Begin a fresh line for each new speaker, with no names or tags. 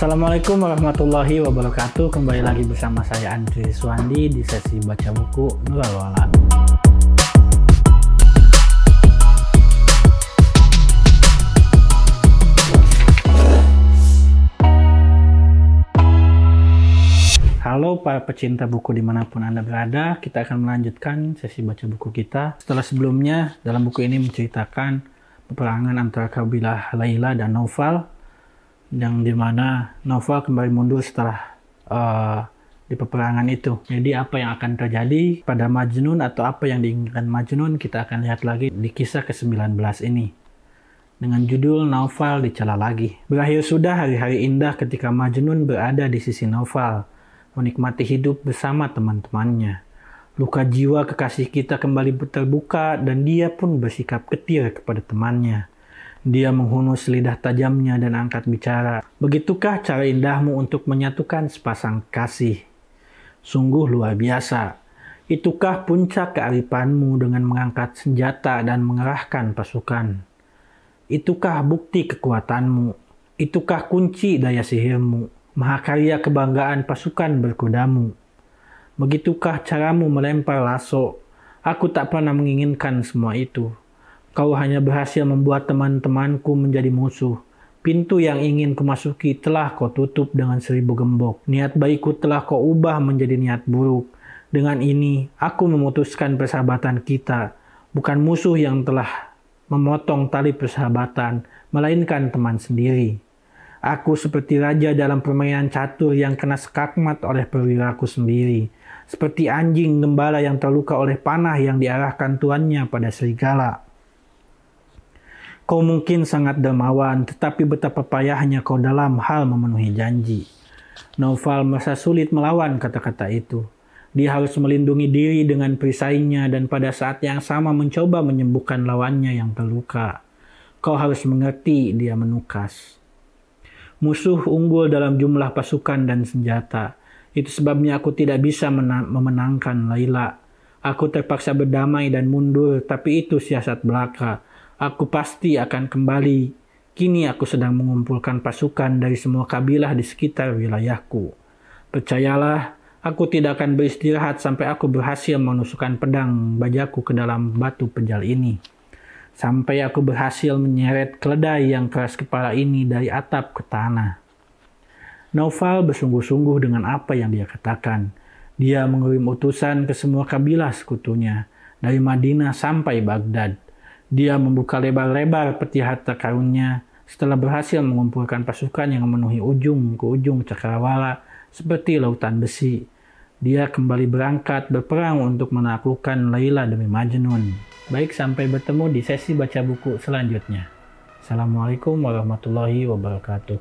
Assalamualaikum warahmatullahi wabarakatuh. Kembali lagi bersama saya Andri Suwandi di sesi baca buku Nurul Wala. Halo para pecinta buku dimanapun Anda berada, kita akan melanjutkan sesi baca buku kita. Setelah sebelumnya, dalam buku ini menceritakan peperangan antara kabilah Laila dan Naufal yang dimana Nova kembali mundur setelah uh, di peperangan itu. Jadi apa yang akan terjadi pada Majnun atau apa yang diinginkan Majnun kita akan lihat lagi di kisah ke-19 ini. Dengan judul Naufal dicela lagi. Berakhir sudah hari-hari indah ketika Majnun berada di sisi Naufal, menikmati hidup bersama teman-temannya. Luka jiwa kekasih kita kembali terbuka dan dia pun bersikap ketir kepada temannya. Dia menghunus lidah tajamnya dan angkat bicara. Begitukah cara indahmu untuk menyatukan sepasang kasih? Sungguh luar biasa. Itukah puncak kearifanmu dengan mengangkat senjata dan mengerahkan pasukan? Itukah bukti kekuatanmu? Itukah kunci daya sihirmu? Mahakarya kebanggaan pasukan berkudamu. Begitukah caramu melempar lasso? Aku tak pernah menginginkan semua itu. Kau hanya berhasil membuat teman-temanku menjadi musuh. Pintu yang ingin kumasuki telah kau tutup dengan seribu gembok. Niat baikku telah kau ubah menjadi niat buruk. Dengan ini, aku memutuskan persahabatan kita. Bukan musuh yang telah memotong tali persahabatan, melainkan teman sendiri. Aku seperti raja dalam permainan catur yang kena sekakmat oleh perwiraku sendiri. Seperti anjing gembala yang terluka oleh panah yang diarahkan tuannya pada serigala. Kau mungkin sangat dermawan, tetapi betapa payahnya kau dalam hal memenuhi janji. Noval merasa sulit melawan kata-kata itu. Dia harus melindungi diri dengan perisainya dan pada saat yang sama mencoba menyembuhkan lawannya yang terluka. Kau harus mengerti, dia menukas. Musuh unggul dalam jumlah pasukan dan senjata. Itu sebabnya aku tidak bisa memenangkan Laila. Aku terpaksa berdamai dan mundur, tapi itu siasat belaka Aku pasti akan kembali. Kini aku sedang mengumpulkan pasukan dari semua kabilah di sekitar wilayahku. Percayalah, aku tidak akan beristirahat sampai aku berhasil menusukkan pedang bajaku ke dalam batu penjal ini. Sampai aku berhasil menyeret keledai yang keras kepala ini dari atap ke tanah. Noval bersungguh-sungguh dengan apa yang dia katakan. Dia mengirim utusan ke semua kabilah sekutunya, dari Madinah sampai Baghdad. Dia membuka lebar-lebar peti harta karunnya setelah berhasil mengumpulkan pasukan yang memenuhi ujung ke ujung cakrawala seperti lautan besi. Dia kembali berangkat berperang untuk menaklukkan Laila demi Majnun. Baik, sampai bertemu di sesi baca buku selanjutnya. Assalamualaikum warahmatullahi wabarakatuh.